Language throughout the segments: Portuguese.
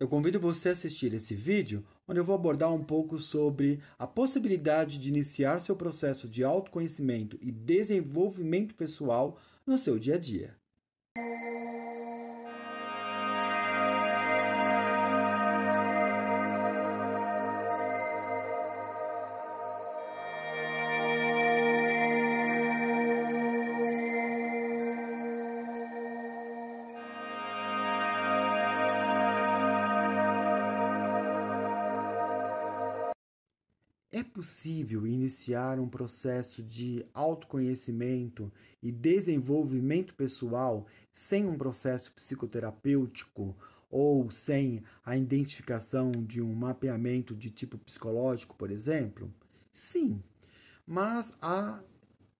Eu convido você a assistir esse vídeo, onde eu vou abordar um pouco sobre a possibilidade de iniciar seu processo de autoconhecimento e desenvolvimento pessoal no seu dia a dia. É possível iniciar um processo de autoconhecimento e desenvolvimento pessoal sem um processo psicoterapêutico ou sem a identificação de um mapeamento de tipo psicológico, por exemplo? Sim, mas há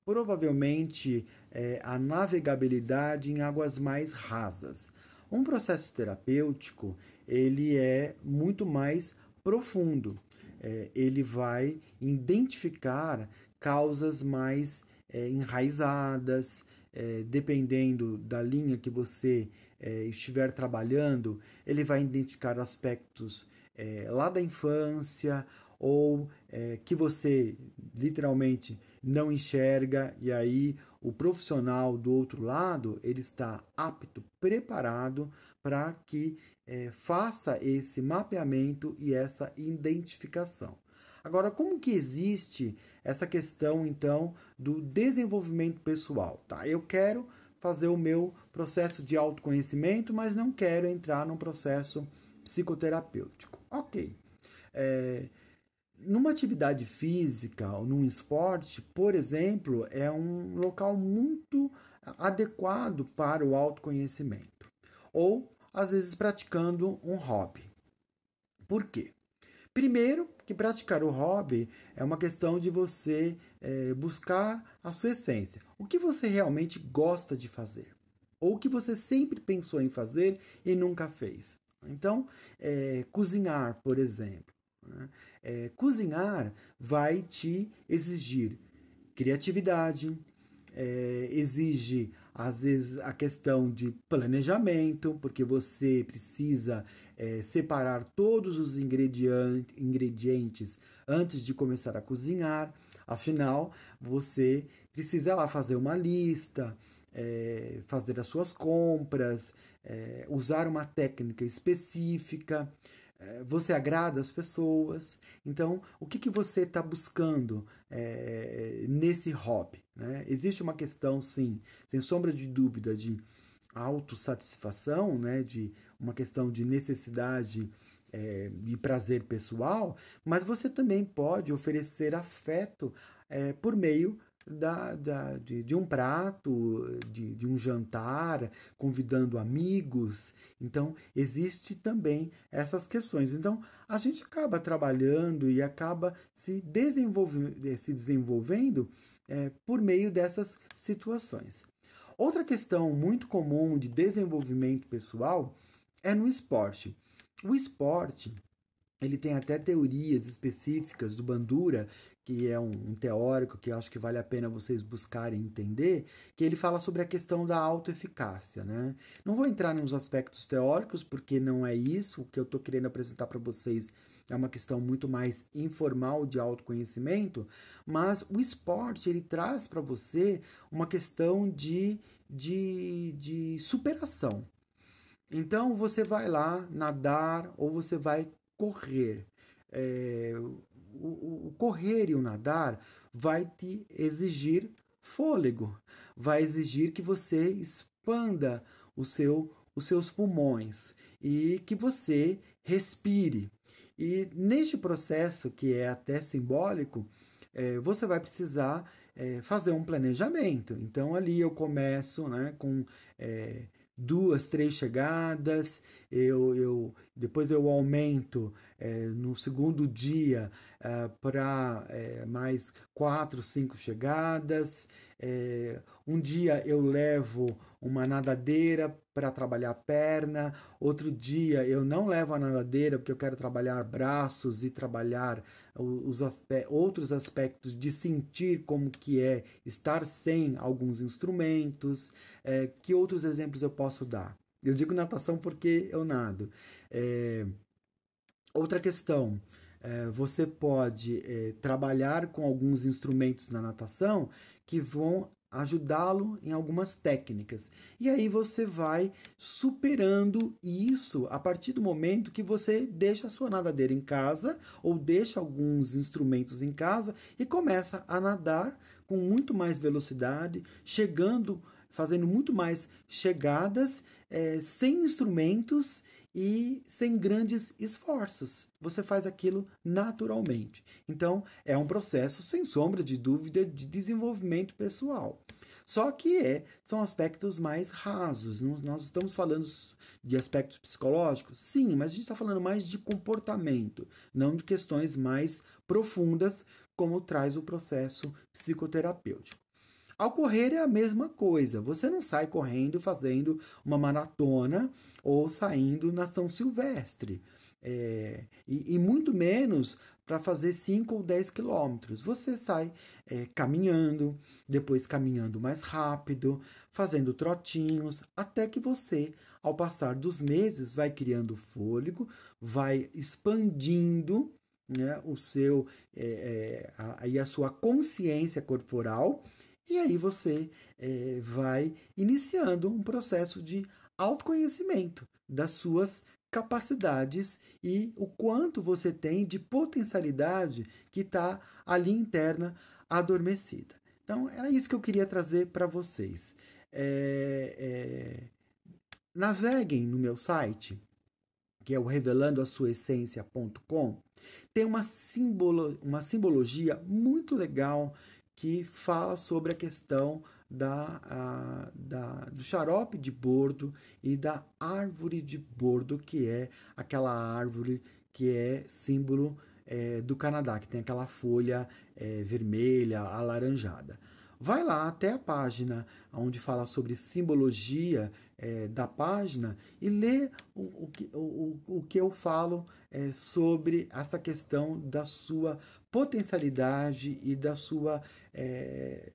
provavelmente é, a navegabilidade em águas mais rasas. Um processo terapêutico ele é muito mais profundo é, ele vai identificar causas mais é, enraizadas, é, dependendo da linha que você é, estiver trabalhando, ele vai identificar aspectos é, lá da infância ou é, que você literalmente não enxerga e aí o profissional do outro lado ele está apto, preparado para que é, faça esse mapeamento e essa identificação. Agora, como que existe essa questão então do desenvolvimento pessoal? Tá? Eu quero fazer o meu processo de autoconhecimento, mas não quero entrar num processo psicoterapêutico. Ok. É, numa atividade física ou num esporte, por exemplo, é um local muito adequado para o autoconhecimento. Ou, às vezes, praticando um hobby. Por quê? Primeiro, que praticar o hobby é uma questão de você é, buscar a sua essência. O que você realmente gosta de fazer? Ou o que você sempre pensou em fazer e nunca fez? Então, é, cozinhar, por exemplo. Né? É, cozinhar vai te exigir criatividade, é, exige às vezes a questão de planejamento, porque você precisa é, separar todos os ingredientes antes de começar a cozinhar. Afinal, você precisa lá fazer uma lista, é, fazer as suas compras, é, usar uma técnica específica. É, você agrada as pessoas. Então, o que, que você está buscando é, nesse hobby? Né? Existe uma questão, sim, sem sombra de dúvida, de autossatisfação, né? de uma questão de necessidade é, e prazer pessoal, mas você também pode oferecer afeto é, por meio da, da, de, de um prato, de, de um jantar, convidando amigos. Então, existe também essas questões. Então, a gente acaba trabalhando e acaba se, desenvolve, se desenvolvendo é, por meio dessas situações. Outra questão muito comum de desenvolvimento pessoal é no esporte. O esporte ele tem até teorias específicas do Bandura, que é um, um, teórico que eu acho que vale a pena vocês buscarem entender, que ele fala sobre a questão da autoeficácia. Né? Não vou entrar nos aspectos teóricos, porque não é isso. O que eu estou querendo apresentar para vocês é uma questão muito mais informal de autoconhecimento, mas o esporte ele traz para você uma questão de, de, de superação. Então você vai lá nadar ou você vai correr. É, o, o correr e o nadar vai te exigir fôlego, vai exigir que você expanda o seu, os seus pulmões e que você respire. E neste processo, que é até simbólico, é, você vai precisar é, fazer um planejamento. Então, ali eu começo né, com. É, duas, três chegadas, eu, eu depois eu aumento é, no segundo dia é, para é, mais quatro, cinco chegadas. É, um dia eu levo uma nadadeira para trabalhar a perna, outro dia eu não levo a nadadeira porque eu quero trabalhar braços e trabalhar os aspe outros aspectos de sentir como que é estar sem alguns instrumentos. É, que outros exemplos eu posso dar? Eu digo natação porque eu nado. É, Outra questão, é, você pode é, trabalhar com alguns instrumentos na natação que vão ajudá-lo em algumas técnicas. E aí você vai superando isso a partir do momento que você deixa a sua nadadeira em casa ou deixa alguns instrumentos em casa e começa a nadar com muito mais velocidade, chegando fazendo muito mais chegadas é, sem instrumentos e sem grandes esforços. Você faz aquilo naturalmente. Então, é um processo, sem sombra de dúvida, de desenvolvimento pessoal. Só que é, são aspectos mais rasos. Nós estamos falando de aspectos psicológicos? Sim, mas a gente está falando mais de comportamento, não de questões mais profundas, como traz o processo psicoterapêutico. Ao correr é a mesma coisa. Você não sai correndo fazendo uma maratona ou saindo na São Silvestre. É, e, e, muito menos para fazer 5 ou 10 quilômetros. Você sai é, caminhando, depois caminhando mais rápido, fazendo trotinhos, até que você, ao passar dos meses, vai criando fôlego, vai expandindo né, o seu é, é a, a sua consciência corporal e aí você é, vai iniciando um processo de autoconhecimento das suas capacidades e o quanto você tem de potencialidade que está ali interna adormecida. Então, era isso que eu queria trazer para vocês. É, é, naveguem no meu site, que é o revelandoassuaessencia.com, tem uma, simbolo, uma simbologia muito legal que fala sobre a questão da, a, da, do xarope de bordo e da árvore de bordo, que é aquela árvore que é símbolo é, do Canadá, que tem aquela folha é, vermelha, alaranjada. Vai lá até a página onde fala sobre simbologia é, da página e lê o, o, o, o que eu falo é, sobre essa questão da sua potencialidade e da sua é,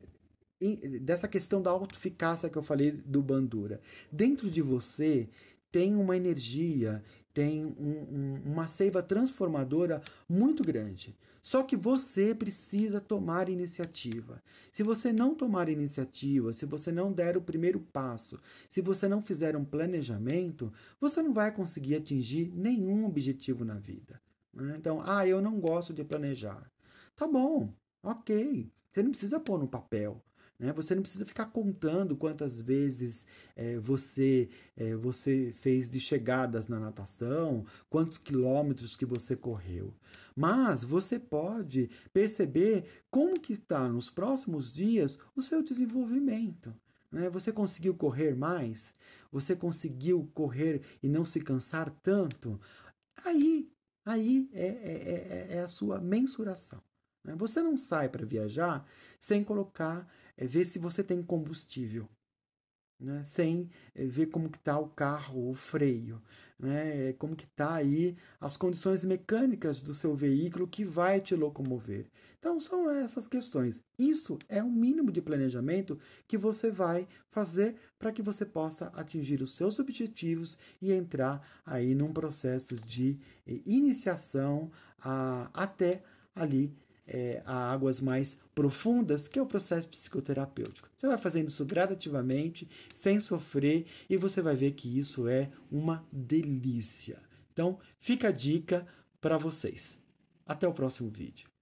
dessa questão da autoeficácia que eu falei do Bandura. Dentro de você tem uma energia, tem um, um, uma seiva transformadora muito grande. Só que você precisa tomar iniciativa. Se você não tomar iniciativa, se você não der o primeiro passo, se você não fizer um planejamento, você não vai conseguir atingir nenhum objetivo na vida. Né? Então, ah, eu não gosto de planejar. Tá bom, ok. Você não precisa pôr no papel. Né? Você não precisa ficar contando quantas vezes é, você é, você fez de chegadas na natação, quantos quilômetros que você correu. Mas você pode perceber como que está nos próximos dias o seu desenvolvimento. Né? Você conseguiu correr mais? Você conseguiu correr e não se cansar tanto? Aí Aí é, é, é, é, é a sua mensuração. Né? Você não sai para viajar sem colocar, é, ver se você tem combustível né? sem eh, ver como que está o carro, o freio, né? Eh, como que está aí as condições mecânicas do seu veículo que vai te locomover. Então são essas questões. Isso é um mínimo de planejamento que você vai fazer para que você possa atingir os seus objetivos e entrar aí num processo de eh, iniciação a, até ali é, a águas mais profundas, que é o processo psicoterapêutico. Você vai fazendo isso gradativamente, sem sofrer, e você vai ver que isso é uma delícia. Então, fica a dica para vocês. Até o próximo vídeo.